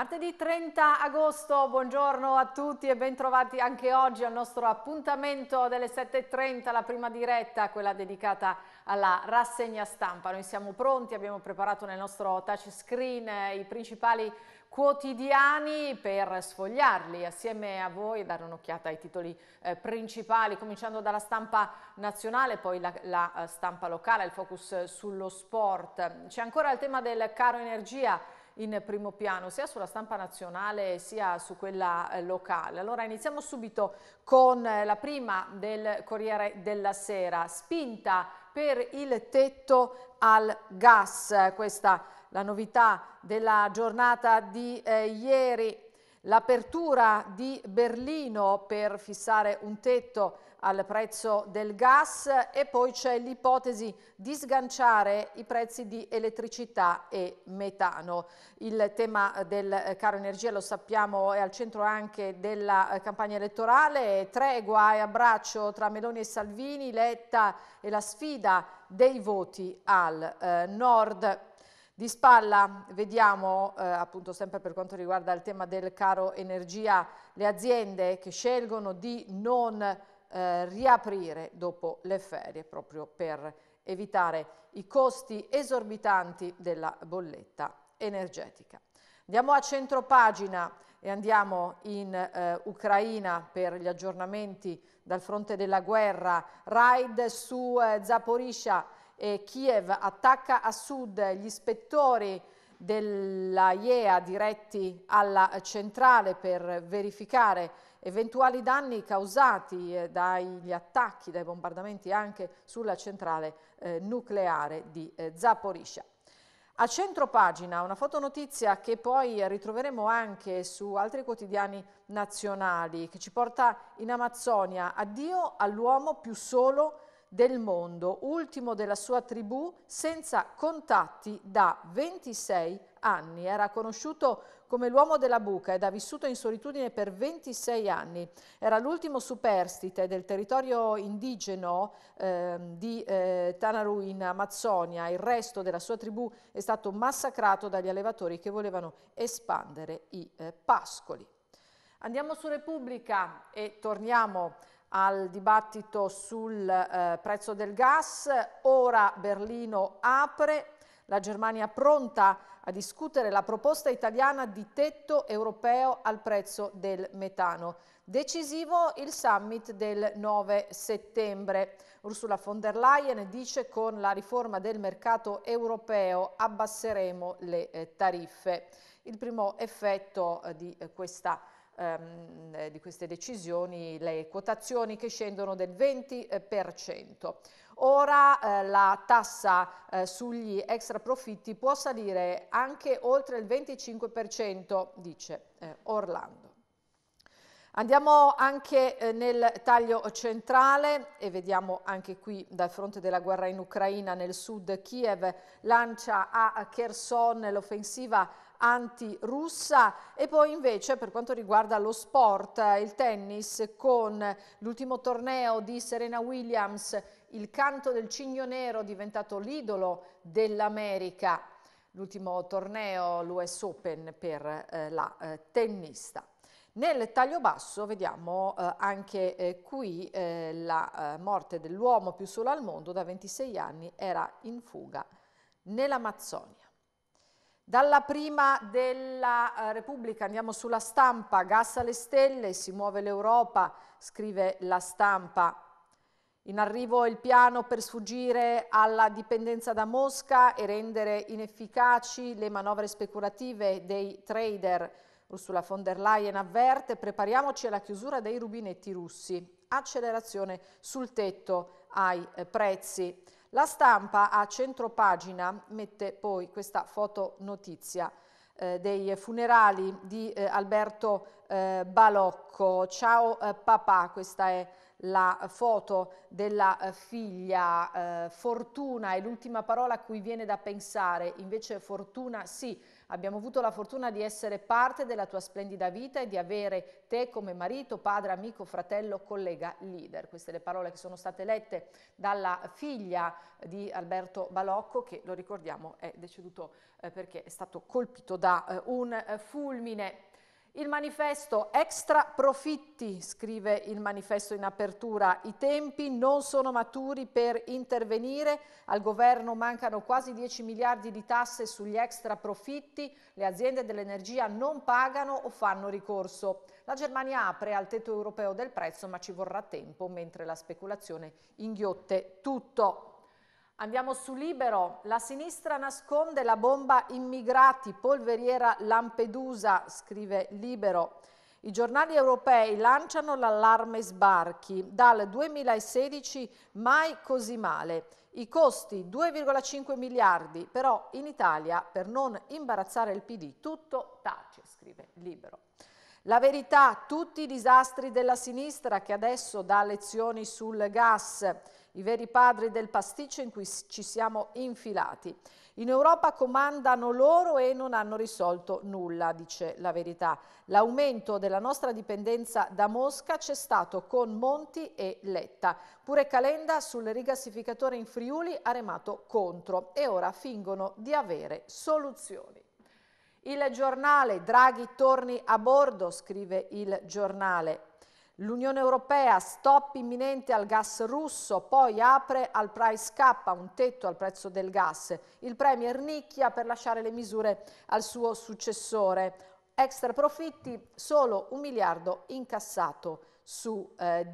Martedì 30 agosto, buongiorno a tutti e bentrovati anche oggi al nostro appuntamento delle 7.30, la prima diretta, quella dedicata alla rassegna stampa. Noi siamo pronti, abbiamo preparato nel nostro touchscreen i principali quotidiani per sfogliarli assieme a voi e dare un'occhiata ai titoli eh, principali, cominciando dalla stampa nazionale, poi la, la eh, stampa locale, il focus sullo sport. C'è ancora il tema del caro energia in primo piano sia sulla stampa nazionale sia su quella eh, locale. Allora iniziamo subito con eh, la prima del Corriere della Sera, spinta per il tetto al gas, questa è la novità della giornata di eh, ieri, l'apertura di Berlino per fissare un tetto al prezzo del gas e poi c'è l'ipotesi di sganciare i prezzi di elettricità e metano. Il tema del caro energia lo sappiamo è al centro anche della campagna elettorale, tregua e abbraccio tra Meloni e Salvini, Letta e la sfida dei voti al eh, nord. Di spalla vediamo, eh, appunto sempre per quanto riguarda il tema del caro energia, le aziende che scelgono di non eh, riaprire dopo le ferie proprio per evitare i costi esorbitanti della bolletta energetica. Andiamo a centro pagina e andiamo in eh, Ucraina per gli aggiornamenti dal fronte della guerra. Raid su eh, Zaporizia e Kiev, attacca a sud gli ispettori della IEA diretti alla centrale per verificare eventuali danni causati eh, dagli attacchi, dai bombardamenti anche sulla centrale eh, nucleare di eh, Zaporizia. A centro pagina una fotonotizia che poi ritroveremo anche su altri quotidiani nazionali che ci porta in Amazzonia. Addio all'uomo più solo del mondo, ultimo della sua tribù senza contatti da 26 anni, era conosciuto come l'uomo della buca ed ha vissuto in solitudine per 26 anni. Era l'ultimo superstite del territorio indigeno eh, di eh, Tanaru in Amazzonia. Il resto della sua tribù è stato massacrato dagli allevatori che volevano espandere i eh, pascoli. Andiamo su Repubblica e torniamo al dibattito sul eh, prezzo del gas. Ora Berlino apre la Germania pronta a discutere la proposta italiana di tetto europeo al prezzo del metano. Decisivo il summit del 9 settembre. Ursula von der Leyen dice con la riforma del mercato europeo abbasseremo le eh, tariffe. Il primo effetto eh, di eh, questa ehm, di queste decisioni le quotazioni che scendono del 20%. Ora eh, la tassa eh, sugli extra profitti può salire anche oltre il 25%, dice eh, Orlando. Andiamo anche eh, nel taglio centrale e vediamo anche qui dal fronte della guerra in Ucraina nel sud Kiev lancia a Kherson l'offensiva antirussa e poi invece per quanto riguarda lo sport, il tennis con l'ultimo torneo di Serena Williams, il canto del cigno nero diventato l'idolo dell'America, l'ultimo torneo l'US Open per eh, la eh, tennista. Nel taglio basso vediamo eh, anche eh, qui eh, la eh, morte dell'uomo più solo al mondo da 26 anni era in fuga nell'Amazzonia. Dalla prima della eh, Repubblica andiamo sulla stampa, gas alle stelle, si muove l'Europa, scrive la stampa. In arrivo il piano per sfuggire alla dipendenza da Mosca e rendere inefficaci le manovre speculative dei trader. Ursula von der Leyen avverte, prepariamoci alla chiusura dei rubinetti russi. Accelerazione sul tetto ai eh, prezzi. La stampa a centropagina mette poi questa fotonotizia eh, dei funerali di eh, Alberto eh, Balocco. Ciao eh, papà, questa è la foto della eh, figlia. Eh, fortuna è l'ultima parola a cui viene da pensare, invece fortuna sì Abbiamo avuto la fortuna di essere parte della tua splendida vita e di avere te come marito, padre, amico, fratello, collega, leader. Queste le parole che sono state lette dalla figlia di Alberto Balocco che lo ricordiamo è deceduto eh, perché è stato colpito da eh, un eh, fulmine. Il manifesto extra profitti, scrive il manifesto in apertura, i tempi non sono maturi per intervenire, al governo mancano quasi 10 miliardi di tasse sugli extra profitti, le aziende dell'energia non pagano o fanno ricorso. La Germania apre al tetto europeo del prezzo ma ci vorrà tempo mentre la speculazione inghiotte tutto. Andiamo su Libero, la sinistra nasconde la bomba immigrati, polveriera Lampedusa, scrive Libero. I giornali europei lanciano l'allarme sbarchi, dal 2016 mai così male. I costi 2,5 miliardi, però in Italia per non imbarazzare il PD tutto tace, scrive Libero. La verità, tutti i disastri della sinistra che adesso dà lezioni sul gas i veri padri del pasticcio in cui ci siamo infilati. In Europa comandano loro e non hanno risolto nulla, dice la verità. L'aumento della nostra dipendenza da Mosca c'è stato con Monti e Letta. Pure Calenda sul rigassificatore in Friuli ha remato contro e ora fingono di avere soluzioni. Il giornale Draghi torni a bordo, scrive il giornale. L'Unione Europea stop imminente al gas russo, poi apre al price cap, un tetto al prezzo del gas. Il Premier nicchia per lasciare le misure al suo successore. Extra profitti, solo un miliardo incassato su eh,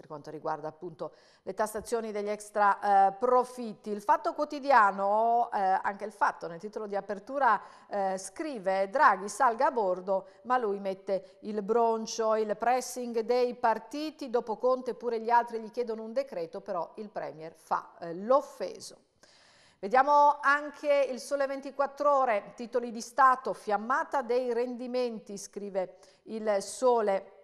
per quanto riguarda appunto le tassazioni degli extra eh, profitti. Il fatto quotidiano, eh, anche il fatto nel titolo di apertura, eh, scrive Draghi salga a bordo ma lui mette il broncio, il pressing dei partiti, dopo Conte pure gli altri gli chiedono un decreto, però il Premier fa eh, l'offeso. Vediamo anche il Sole 24 Ore, titoli di Stato, fiammata dei rendimenti, scrive il Sole 24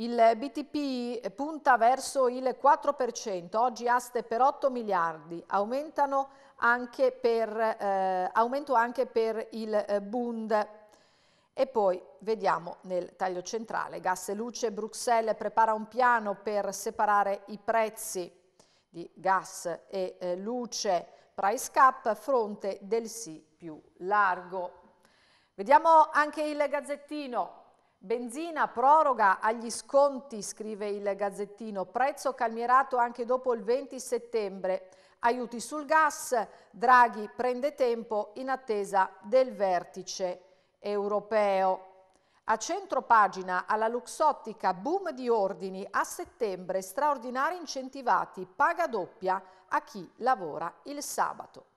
il BTP punta verso il 4%, oggi aste per 8 miliardi, anche per, eh, aumento anche per il eh, Bund. E poi vediamo nel taglio centrale, gas e luce, Bruxelles prepara un piano per separare i prezzi di gas e eh, luce, price cap, fronte del sì più largo. Vediamo anche il gazzettino, Benzina proroga agli sconti, scrive il Gazzettino, prezzo calmierato anche dopo il 20 settembre. Aiuti sul gas, Draghi prende tempo in attesa del vertice europeo. A centro pagina alla Luxottica boom di ordini a settembre, straordinari incentivati, paga doppia a chi lavora il sabato.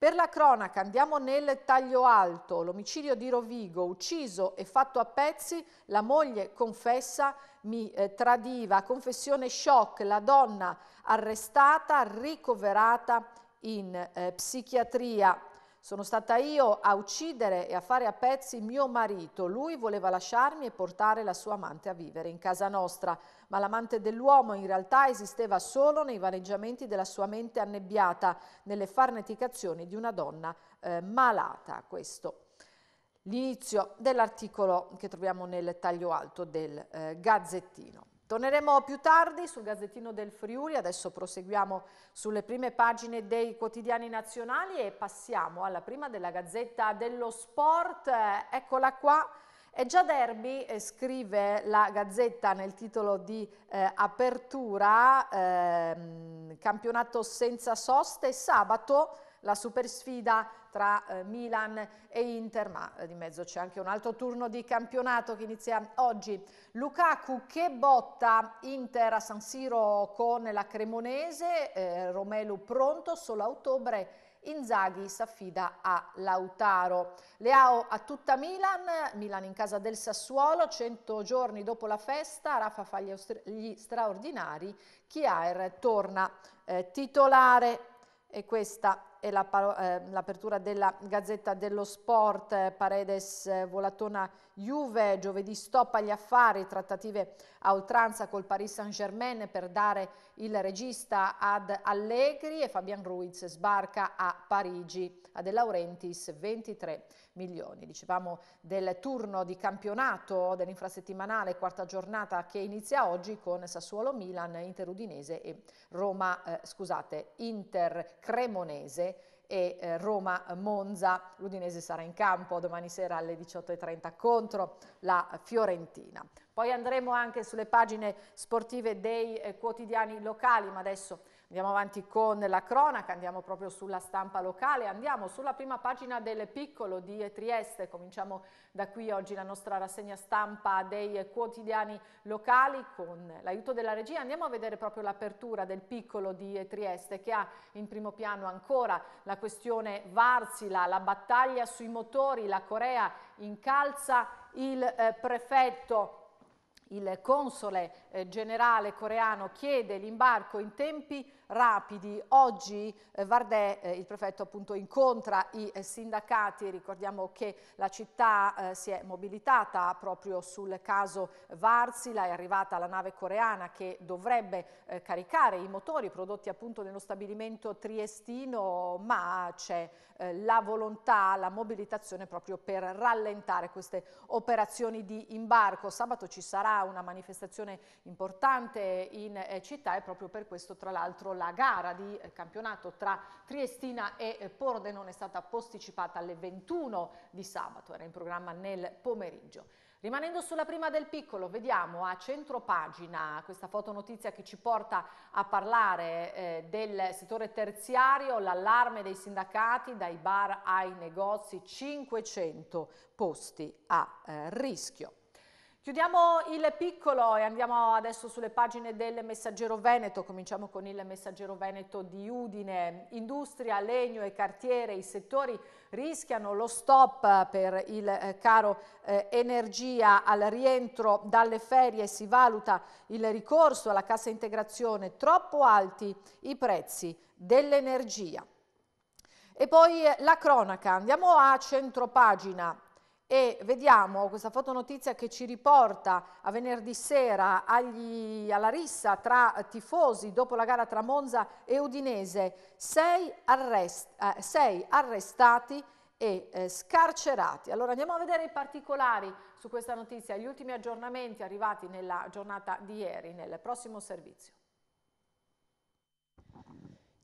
Per la cronaca andiamo nel taglio alto, l'omicidio di Rovigo, ucciso e fatto a pezzi, la moglie confessa mi eh, tradiva, confessione shock, la donna arrestata, ricoverata in eh, psichiatria. Sono stata io a uccidere e a fare a pezzi mio marito. Lui voleva lasciarmi e portare la sua amante a vivere in casa nostra, ma l'amante dell'uomo in realtà esisteva solo nei vaneggiamenti della sua mente annebbiata, nelle farneticazioni di una donna eh, malata. Questo l'inizio dell'articolo che troviamo nel taglio alto del eh, Gazzettino. Torneremo più tardi sul Gazzettino del Friuli, adesso proseguiamo sulle prime pagine dei quotidiani nazionali e passiamo alla prima della Gazzetta dello Sport, eccola qua. È già derby, eh, scrive la Gazzetta nel titolo di eh, apertura, eh, campionato senza soste, sabato la supersfida tra eh, Milan e Inter, ma eh, di mezzo c'è anche un altro turno di campionato che inizia oggi. Lukaku che botta Inter a San Siro con la Cremonese, eh, Romelu pronto solo a ottobre, Inzaghi si affida a Lautaro. Leao a tutta Milan, Milan in casa del Sassuolo, 100 giorni dopo la festa, Rafa fa gli, gli straordinari, Chiaer torna eh, titolare e questa e ehm, l'apertura la, eh, della Gazzetta dello Sport, Paredes Volatona Juve, giovedì stop agli affari, trattative a oltranza col Paris Saint-Germain per dare il regista ad Allegri e Fabian Ruiz sbarca a Parigi, a De Laurentiis 23 milioni. Dicevamo del turno di campionato dell'infrasettimanale quarta giornata che inizia oggi con Sassuolo Milan, Inter Udinese e Roma, eh, scusate, Inter Cremonese e eh, Roma Monza. L'Udinese sarà in campo domani sera alle 18.30 contro la Fiorentina. Poi andremo anche sulle pagine sportive dei eh, quotidiani locali, ma adesso Andiamo avanti con la cronaca, andiamo proprio sulla stampa locale, andiamo sulla prima pagina del Piccolo di Trieste, cominciamo da qui oggi la nostra rassegna stampa dei quotidiani locali con l'aiuto della regia, andiamo a vedere proprio l'apertura del Piccolo di Trieste che ha in primo piano ancora la questione Varsila, la battaglia sui motori, la Corea incalza il eh, prefetto. Il console eh, generale coreano chiede l'imbarco in tempi rapidi. Oggi eh, Vardè, eh, il prefetto appunto incontra i eh, sindacati, ricordiamo che la città eh, si è mobilitata proprio sul caso Varsila, è arrivata la nave coreana che dovrebbe eh, caricare i motori prodotti appunto nello stabilimento triestino, ma c'è eh, la volontà, la mobilitazione proprio per rallentare queste operazioni di imbarco. Sabato ci sarà una manifestazione importante in città e proprio per questo tra l'altro la gara di eh, campionato tra Triestina e eh, Pordenone è stata posticipata alle 21 di sabato, era in programma nel pomeriggio. Rimanendo sulla prima del piccolo, vediamo a centropagina questa fotonotizia che ci porta a parlare eh, del settore terziario, l'allarme dei sindacati dai bar ai negozi, 500 posti a eh, rischio. Chiudiamo il piccolo e andiamo adesso sulle pagine del Messaggero Veneto, cominciamo con il Messaggero Veneto di Udine. Industria, legno e cartiere, i settori rischiano lo stop per il eh, caro eh, energia al rientro dalle ferie, si valuta il ricorso alla cassa integrazione, troppo alti i prezzi dell'energia. E poi eh, la cronaca, andiamo a centropagina, e vediamo questa fotonotizia che ci riporta a venerdì sera agli, alla rissa tra tifosi dopo la gara tra Monza e Udinese, sei, arrest, eh, sei arrestati e eh, scarcerati. Allora andiamo a vedere i particolari su questa notizia, gli ultimi aggiornamenti arrivati nella giornata di ieri nel prossimo servizio.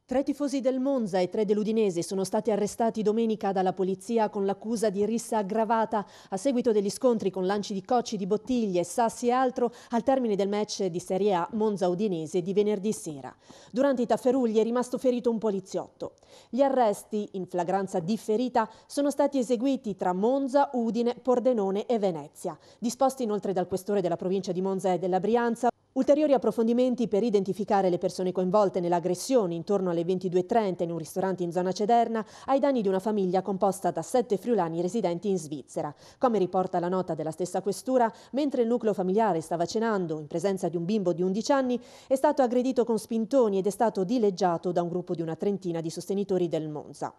Tre tifosi del Monza e tre dell'Udinese sono stati arrestati domenica dalla polizia con l'accusa di rissa aggravata a seguito degli scontri con lanci di cocci, di bottiglie, sassi e altro al termine del match di Serie A Monza-Udinese di venerdì sera. Durante i tafferugli è rimasto ferito un poliziotto. Gli arresti, in flagranza differita, sono stati eseguiti tra Monza, Udine, Pordenone e Venezia. Disposti inoltre dal questore della provincia di Monza e della Brianza, Ulteriori approfondimenti per identificare le persone coinvolte nell'aggressione intorno alle 22.30 in un ristorante in zona Cederna ai danni di una famiglia composta da sette friulani residenti in Svizzera. Come riporta la nota della stessa questura, mentre il nucleo familiare stava cenando in presenza di un bimbo di 11 anni, è stato aggredito con spintoni ed è stato dileggiato da un gruppo di una trentina di sostenitori del Monza.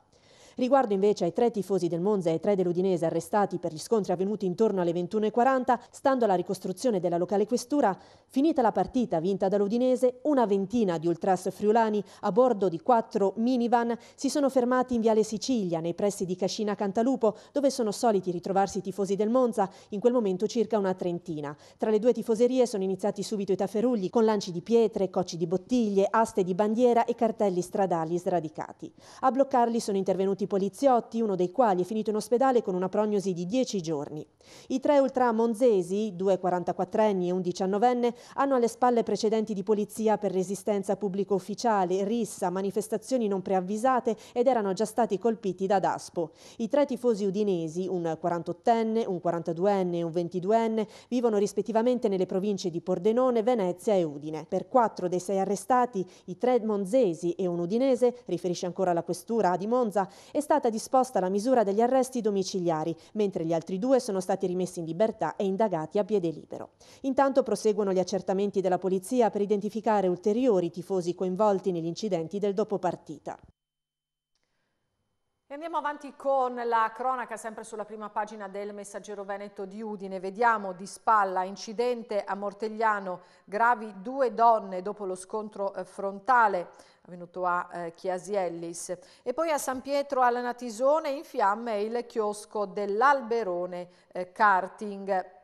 Riguardo invece ai tre tifosi del Monza e ai tre dell'Udinese arrestati per gli scontri avvenuti intorno alle 21.40, stando alla ricostruzione della locale questura, finita la partita vinta dall'Udinese, una ventina di ultras friulani a bordo di quattro minivan si sono fermati in Viale Sicilia, nei pressi di Cascina Cantalupo, dove sono soliti ritrovarsi i tifosi del Monza, in quel momento circa una trentina. Tra le due tifoserie sono iniziati subito i tafferugli, con lanci di pietre, cocci di bottiglie, aste di bandiera e cartelli stradali sradicati. A bloccarli sono intervenuti 20 poliziotti, uno dei quali è finito in ospedale con una prognosi di 10 giorni. I tre ultramonzesi, due 44enni e un 19enne, hanno alle spalle precedenti di polizia per resistenza pubblico ufficiale, rissa, manifestazioni non preavvisate ed erano già stati colpiti da Daspo. I tre tifosi udinesi, un 48enne, un 42enne e un 22enne, vivono rispettivamente nelle province di Pordenone, Venezia e Udine. Per quattro dei sei arrestati, i tre monzesi e un udinese, riferisce ancora la questura di Monza, è stata disposta la misura degli arresti domiciliari, mentre gli altri due sono stati rimessi in libertà e indagati a piede libero. Intanto proseguono gli accertamenti della polizia per identificare ulteriori tifosi coinvolti negli incidenti del dopopartita. E andiamo avanti con la cronaca sempre sulla prima pagina del Messaggero Veneto di Udine. Vediamo di spalla incidente a Mortegliano, gravi due donne dopo lo scontro eh, frontale avvenuto a eh, Chiasiellis. E poi a San Pietro alla Natisone in fiamme il chiosco dell'Alberone eh, Karting.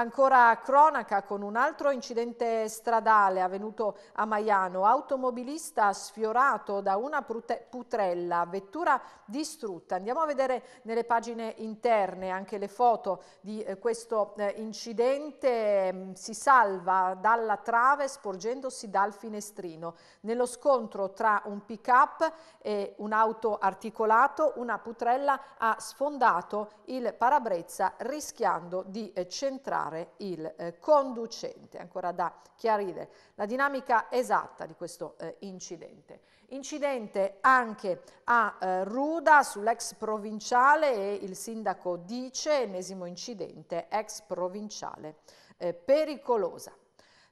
Ancora cronaca con un altro incidente stradale avvenuto a Maiano. Automobilista sfiorato da una putrella, vettura distrutta. Andiamo a vedere nelle pagine interne anche le foto di eh, questo eh, incidente. Mm, si salva dalla trave sporgendosi dal finestrino. Nello scontro tra un pick-up e un'auto articolato, una putrella ha sfondato il parabrezza rischiando di eh, centrare fare il eh, conducente, ancora da chiarire la dinamica esatta di questo eh, incidente. Incidente anche a eh, Ruda sull'ex provinciale e il sindaco dice, ennesimo incidente, ex provinciale eh, pericolosa.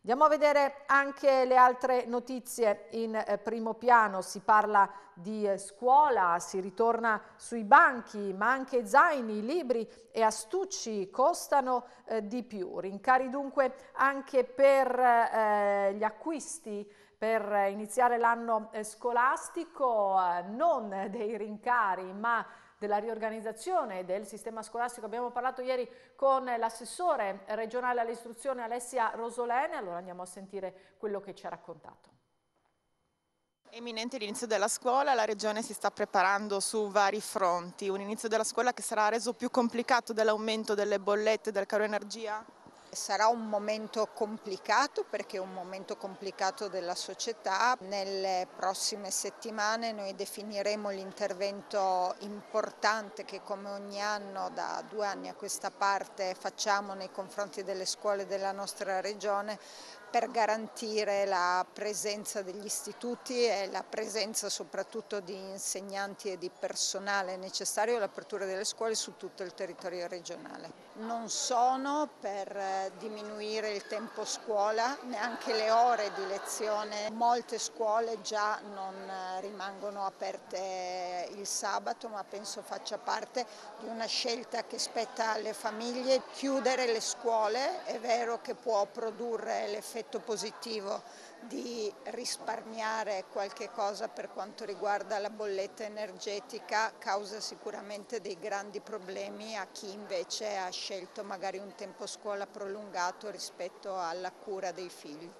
Andiamo a vedere anche le altre notizie in eh, primo piano, si parla di eh, scuola, si ritorna sui banchi, ma anche zaini, libri e astucci costano eh, di più. Rincari dunque anche per eh, gli acquisti per iniziare l'anno eh, scolastico, non dei rincari ma della riorganizzazione del sistema scolastico. Abbiamo parlato ieri con l'assessore regionale all'istruzione Alessia Rosolene, allora andiamo a sentire quello che ci ha raccontato. Eminente l'inizio della scuola, la Regione si sta preparando su vari fronti, un inizio della scuola che sarà reso più complicato dell'aumento delle bollette del caro energia? Sarà un momento complicato perché è un momento complicato della società. Nelle prossime settimane noi definiremo l'intervento importante che come ogni anno da due anni a questa parte facciamo nei confronti delle scuole della nostra regione per garantire la presenza degli istituti e la presenza soprattutto di insegnanti e di personale necessario all'apertura delle scuole su tutto il territorio regionale. Non sono per eh, diminuire il tempo scuola, neanche le ore di lezione. Molte scuole già non eh, rimangono aperte il sabato, ma penso faccia parte di una scelta che spetta alle famiglie. Chiudere le scuole è vero che può produrre l'effetto l'effetto positivo di risparmiare qualche cosa per quanto riguarda la bolletta energetica causa sicuramente dei grandi problemi a chi invece ha scelto magari un tempo scuola prolungato rispetto alla cura dei figli.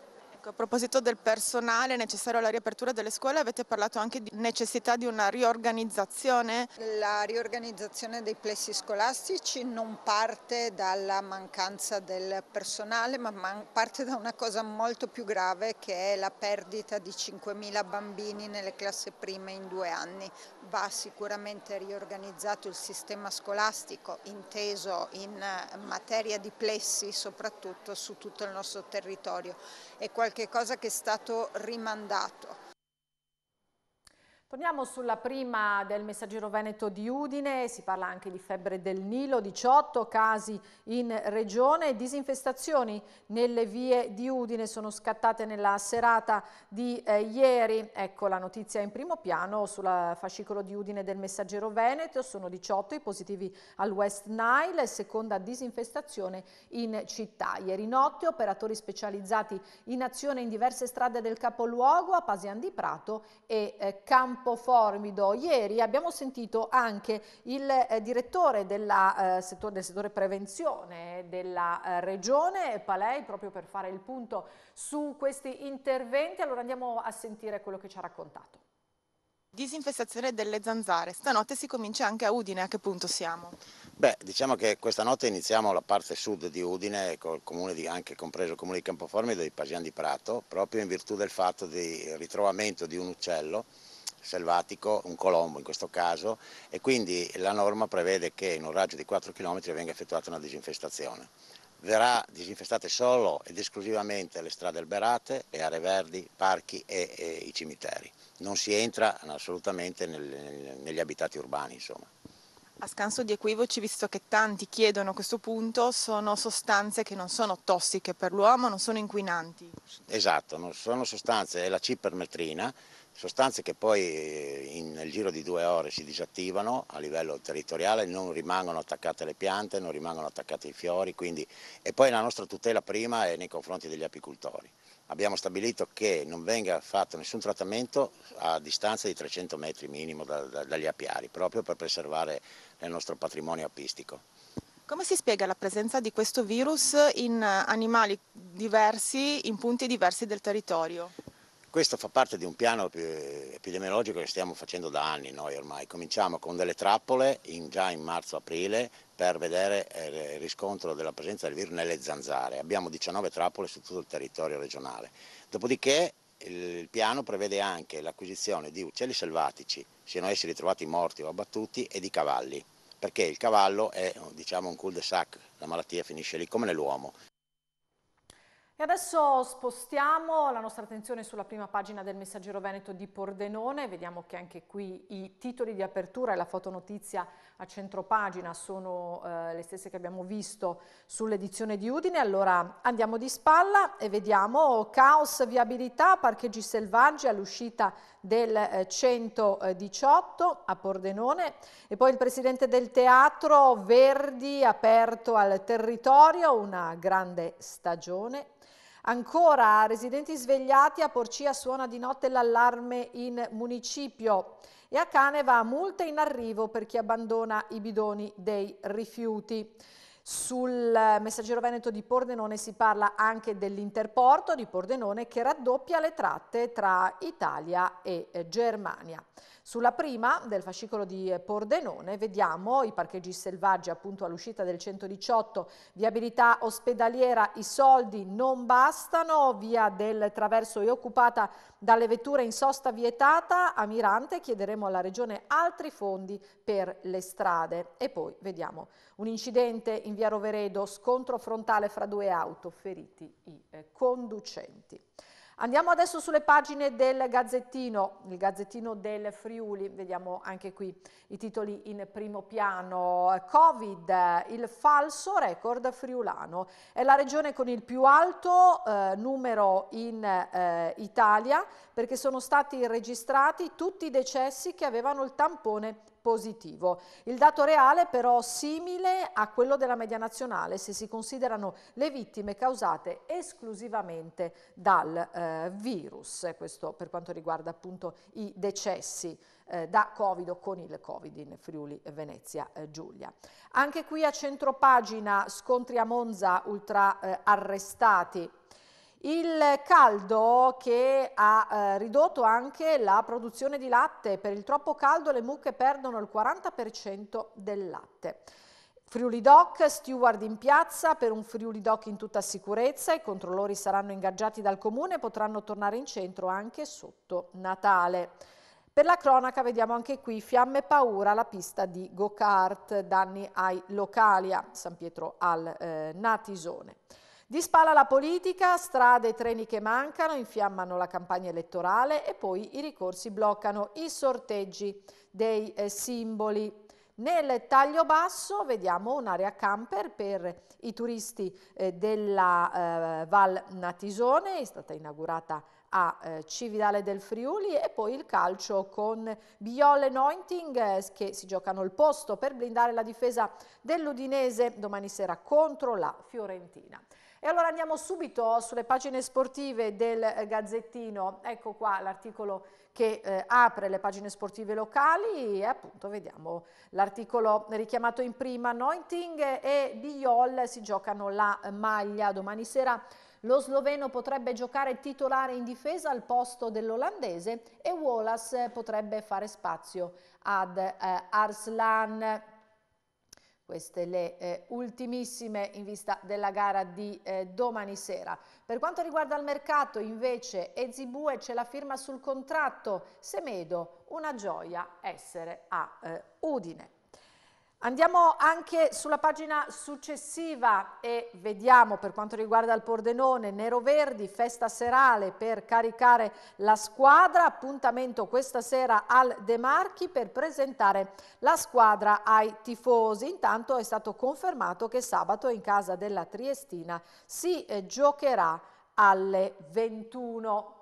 Ecco, a proposito del personale necessario alla riapertura delle scuole, avete parlato anche di necessità di una riorganizzazione? La riorganizzazione dei plessi scolastici non parte dalla mancanza del personale, ma parte da una cosa molto più grave che è la perdita di 5.000 bambini nelle classi prime in due anni. Va sicuramente riorganizzato il sistema scolastico, inteso in eh, materia di plessi soprattutto su tutto il nostro territorio. È qualcosa qualche cosa che è stato rimandato. Torniamo sulla prima del messaggero Veneto di Udine, si parla anche di febbre del Nilo, 18 casi in regione, disinfestazioni nelle vie di Udine sono scattate nella serata di eh, ieri. Ecco la notizia in primo piano sul fascicolo di Udine del messaggero Veneto, sono 18 i positivi al West Nile, seconda disinfestazione in città. Ieri notte operatori specializzati in azione in diverse strade del capoluogo, a Pasian di Prato e eh, Campo Campo Formido. Ieri abbiamo sentito anche il eh, direttore della, eh, settore, del settore prevenzione della eh, regione, Palei, proprio per fare il punto su questi interventi. Allora andiamo a sentire quello che ci ha raccontato. Disinfestazione delle zanzare. Stanotte si comincia anche a Udine, a che punto siamo? Beh, diciamo che questa notte iniziamo la parte sud di Udine, di, anche compreso il comune di Campoformido e di Pasian di Prato, proprio in virtù del fatto di ritrovamento di un uccello selvatico, un colombo in questo caso, e quindi la norma prevede che in un raggio di 4 km venga effettuata una disinfestazione. Verrà disinfestate solo ed esclusivamente le strade alberate, le aree verdi, parchi e, e i cimiteri. Non si entra assolutamente nel, negli abitati urbani. Insomma. A scanso di equivoci, visto che tanti chiedono a questo punto, sono sostanze che non sono tossiche per l'uomo, non sono inquinanti. Esatto, non sono sostanze, è la cipermetrina sostanze che poi eh, in, nel giro di due ore si disattivano a livello territoriale, non rimangono attaccate le piante, non rimangono attaccati i fiori, quindi, e poi la nostra tutela prima è nei confronti degli apicoltori. Abbiamo stabilito che non venga fatto nessun trattamento a distanza di 300 metri minimo da, da, dagli apiari, proprio per preservare il nostro patrimonio apistico. Come si spiega la presenza di questo virus in eh, animali diversi, in punti diversi del territorio? Questo fa parte di un piano epidemiologico che stiamo facendo da anni noi ormai. Cominciamo con delle trappole in, già in marzo-aprile per vedere eh, il riscontro della presenza del virus nelle zanzare. Abbiamo 19 trappole su tutto il territorio regionale. Dopodiché il piano prevede anche l'acquisizione di uccelli selvatici, siano essi ritrovati morti o abbattuti, e di cavalli, perché il cavallo è diciamo, un cul de sac, la malattia finisce lì come nell'uomo. E adesso spostiamo la nostra attenzione sulla prima pagina del Messaggero Veneto di Pordenone, vediamo che anche qui i titoli di apertura e la fotonotizia a centropagina sono eh, le stesse che abbiamo visto sull'edizione di Udine, allora andiamo di spalla e vediamo caos viabilità, parcheggi selvaggi all'uscita del 118 eh, a Pordenone e poi il presidente del teatro Verdi aperto al territorio, una grande stagione Ancora, residenti svegliati a Porcia suona di notte l'allarme in municipio e a Caneva multe in arrivo per chi abbandona i bidoni dei rifiuti. Sul messaggero veneto di Pordenone si parla anche dell'interporto di Pordenone che raddoppia le tratte tra Italia e eh, Germania. Sulla prima del fascicolo di eh, Pordenone vediamo i parcheggi selvaggi appunto all'uscita del 118, viabilità ospedaliera, i soldi non bastano, via del Traverso è occupata dalle vetture in sosta vietata, a Mirante chiederemo alla Regione altri fondi per le strade. E poi vediamo un incidente in via Roveredo, scontro frontale fra due auto, feriti i eh, conducenti. Andiamo adesso sulle pagine del Gazzettino, il Gazzettino del Friuli, vediamo anche qui i titoli in primo piano. Covid, il falso record friulano, è la regione con il più alto eh, numero in eh, Italia perché sono stati registrati tutti i decessi che avevano il tampone positivo. Il dato reale però simile a quello della media nazionale se si considerano le vittime causate esclusivamente dal eh, virus, questo per quanto riguarda appunto i decessi eh, da Covid o con il Covid in Friuli Venezia eh, Giulia. Anche qui a centropagina scontri a Monza ultra eh, arrestati il caldo che ha eh, ridotto anche la produzione di latte, per il troppo caldo le mucche perdono il 40% del latte. Friuli Doc, steward in piazza per un Friuli Doc in tutta sicurezza, i controllori saranno ingaggiati dal comune e potranno tornare in centro anche sotto Natale. Per la cronaca vediamo anche qui fiamme e paura alla pista di go-kart, danni ai locali a San Pietro al eh, Natisone. Di spalla la politica, strade e treni che mancano, infiammano la campagna elettorale e poi i ricorsi bloccano i sorteggi dei eh, simboli. Nel taglio basso vediamo un'area camper per i turisti eh, della eh, Val Natisone, è stata inaugurata a eh, Cividale del Friuli e poi il calcio con Biol e Nointing eh, che si giocano il posto per blindare la difesa dell'Udinese domani sera contro la Fiorentina. E allora andiamo subito sulle pagine sportive del eh, Gazzettino, ecco qua l'articolo che eh, apre le pagine sportive locali e appunto vediamo l'articolo richiamato in prima, Nointing e Biol si giocano la maglia domani sera. Lo sloveno potrebbe giocare titolare in difesa al posto dell'olandese e Wallace potrebbe fare spazio ad eh, Arslan. Queste le eh, ultimissime in vista della gara di eh, domani sera. Per quanto riguarda il mercato invece Ezibue ce la firma sul contratto Semedo, una gioia essere a eh, Udine. Andiamo anche sulla pagina successiva e vediamo per quanto riguarda il Pordenone, Nero Verdi, festa serale per caricare la squadra, appuntamento questa sera al De Marchi per presentare la squadra ai tifosi. Intanto è stato confermato che sabato in casa della Triestina si eh, giocherà alle 21.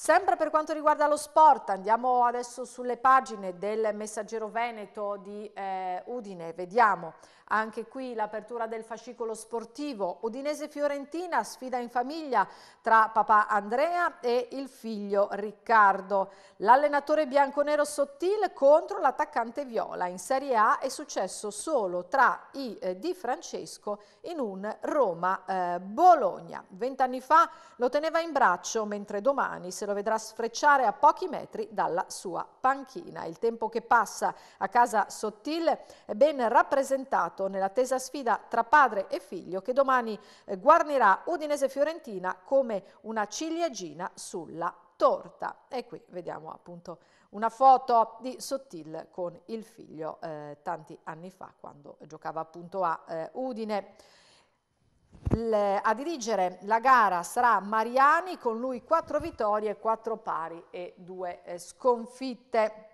Sempre per quanto riguarda lo sport, andiamo adesso sulle pagine del Messaggero Veneto di eh, Udine, vediamo. Anche qui l'apertura del fascicolo sportivo. Udinese-Fiorentina, sfida in famiglia tra papà Andrea e il figlio Riccardo. L'allenatore bianconero Sottil contro l'attaccante Viola. In Serie A è successo solo tra i eh, Di Francesco in un Roma-Bologna. Eh, Vent'anni fa lo teneva in braccio, mentre domani se lo vedrà sfrecciare a pochi metri dalla sua panchina. Il tempo che passa a casa Sottil è ben rappresentato risultato nell'attesa sfida tra padre e figlio che domani eh, guarnirà Udinese-Fiorentina come una ciliegina sulla torta. E qui vediamo appunto una foto di Sottil con il figlio eh, tanti anni fa quando giocava appunto a eh, Udine. Le, a dirigere la gara sarà Mariani, con lui quattro vittorie, quattro pari e due eh, sconfitte.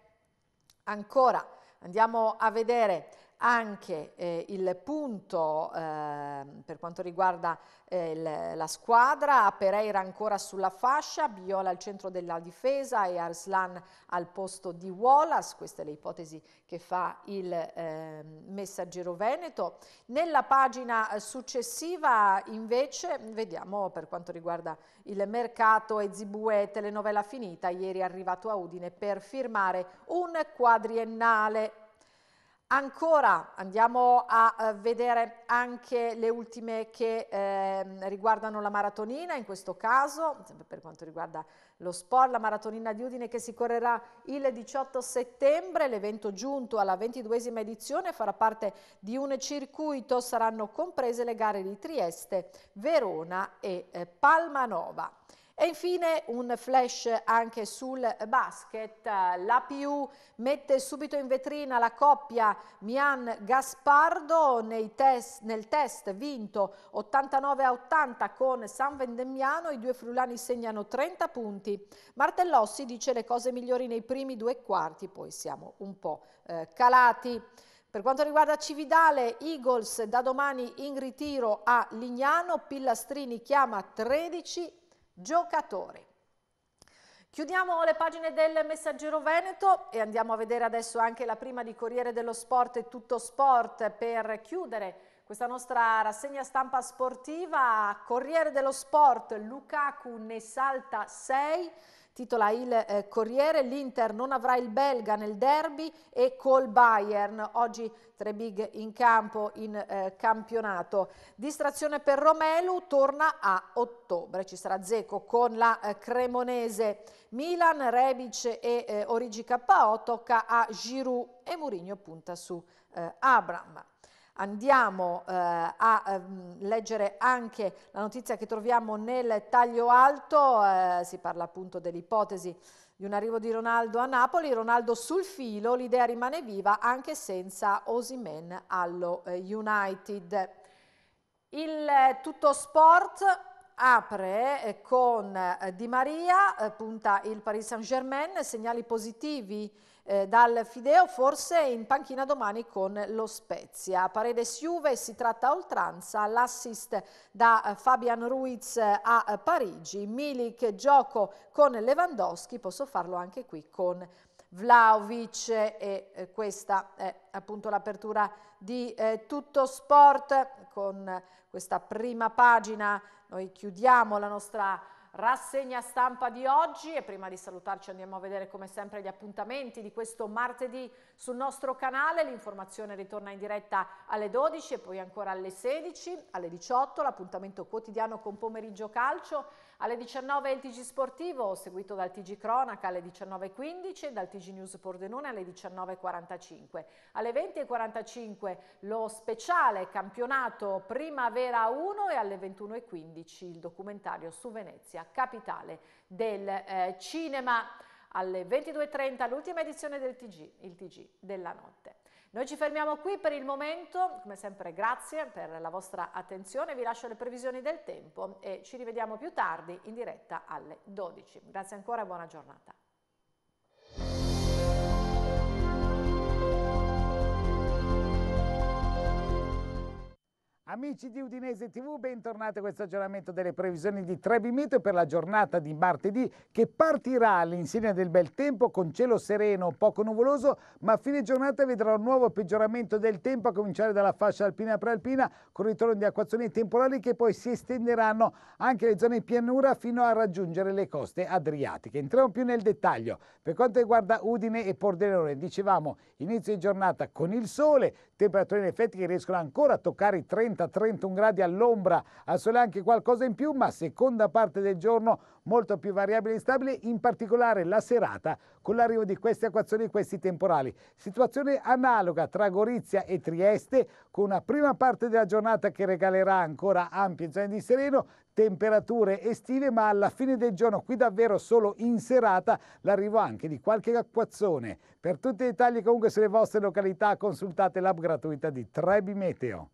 Ancora andiamo a vedere anche eh, il punto eh, per quanto riguarda eh, il, la squadra, Pereira ancora sulla fascia, Biola al centro della difesa e Arslan al posto di Wallace, questa è l'ipotesi che fa il ehm, messaggero veneto. Nella pagina eh, successiva invece vediamo per quanto riguarda il mercato e Zibue, telenovela finita, ieri è arrivato a Udine per firmare un quadriennale Ancora andiamo a eh, vedere anche le ultime che eh, riguardano la maratonina, in questo caso, sempre per quanto riguarda lo sport, la maratonina di Udine che si correrà il 18 settembre, l'evento giunto alla 22esima edizione farà parte di un circuito, saranno comprese le gare di Trieste, Verona e eh, Palmanova. E infine un flash anche sul basket, la l'APU mette subito in vetrina la coppia Mian Gaspardo test, nel test vinto 89 a 80 con San Vendemiano, i due frulani segnano 30 punti. Martellossi dice le cose migliori nei primi due quarti, poi siamo un po' eh, calati. Per quanto riguarda Cividale, Eagles da domani in ritiro a Lignano, Pillastrini chiama 13 giocatori. Chiudiamo le pagine del Messaggero Veneto e andiamo a vedere adesso anche la prima di Corriere dello Sport e Tutto Sport per chiudere questa nostra rassegna stampa sportiva. Corriere dello Sport, Lukaku ne salta 6 Titola il eh, Corriere, l'Inter non avrà il belga nel derby e col Bayern. Oggi tre big in campo in eh, campionato. Distrazione per Romelu, torna a ottobre. Ci sarà Zeco con la eh, Cremonese. Milan, Rebic e Origi KO tocca a Giroud e Mourinho punta su Abram. Andiamo eh, a ehm, leggere anche la notizia che troviamo nel taglio alto, eh, si parla appunto dell'ipotesi di un arrivo di Ronaldo a Napoli, Ronaldo sul filo, l'idea rimane viva anche senza Osimen allo eh, United. Il eh, tutto sport apre eh, con eh, Di Maria, punta il Paris Saint-Germain, segnali positivi eh, dal Fideo forse in panchina domani con lo Spezia. Paredes Juve si tratta a oltranza, l'assist da eh, Fabian Ruiz eh, a eh, Parigi, Milik gioco con Lewandowski, posso farlo anche qui con Vlaovic e eh, questa è appunto l'apertura di eh, Tutto Sport con questa prima pagina noi chiudiamo la nostra rassegna stampa di oggi e prima di salutarci andiamo a vedere come sempre gli appuntamenti di questo martedì sul nostro canale, l'informazione ritorna in diretta alle 12 e poi ancora alle 16, alle 18 l'appuntamento quotidiano con pomeriggio calcio alle 19 il TG Sportivo, seguito dal TG Cronaca alle 19.15 e dal TG News Pordenone alle 19.45. Alle 20.45 lo speciale campionato Primavera 1 e alle 21.15 il documentario su Venezia, capitale del eh, cinema. Alle 22.30 l'ultima edizione del TG, il TG della notte. Noi ci fermiamo qui per il momento, come sempre grazie per la vostra attenzione, vi lascio le previsioni del tempo e ci rivediamo più tardi in diretta alle 12. Grazie ancora e buona giornata. Amici di Udinese TV, bentornati a questo aggiornamento delle previsioni di Trebimento per la giornata di martedì che partirà all'insegna del bel tempo con cielo sereno, poco nuvoloso, ma a fine giornata vedrà un nuovo peggioramento del tempo a cominciare dalla fascia alpina prealpina con ritorno di acquazzoni temporali che poi si estenderanno anche le zone pianura fino a raggiungere le coste adriatiche. Entriamo più nel dettaglio. Per quanto riguarda Udine e Pordenone, dicevamo inizio di giornata con il sole, temperature in effetti che riescono ancora a toccare i 30 30-31 gradi all'ombra, al sole anche qualcosa in più, ma seconda parte del giorno molto più variabile e instabile, in particolare la serata con l'arrivo di queste equazioni e questi temporali. Situazione analoga tra Gorizia e Trieste con una prima parte della giornata che regalerà ancora ampie zone di sereno, temperature estive, ma alla fine del giorno, qui davvero solo in serata, l'arrivo anche di qualche acquazzone. Per tutti i dettagli comunque sulle vostre località consultate l'app gratuita di Trebi Meteo.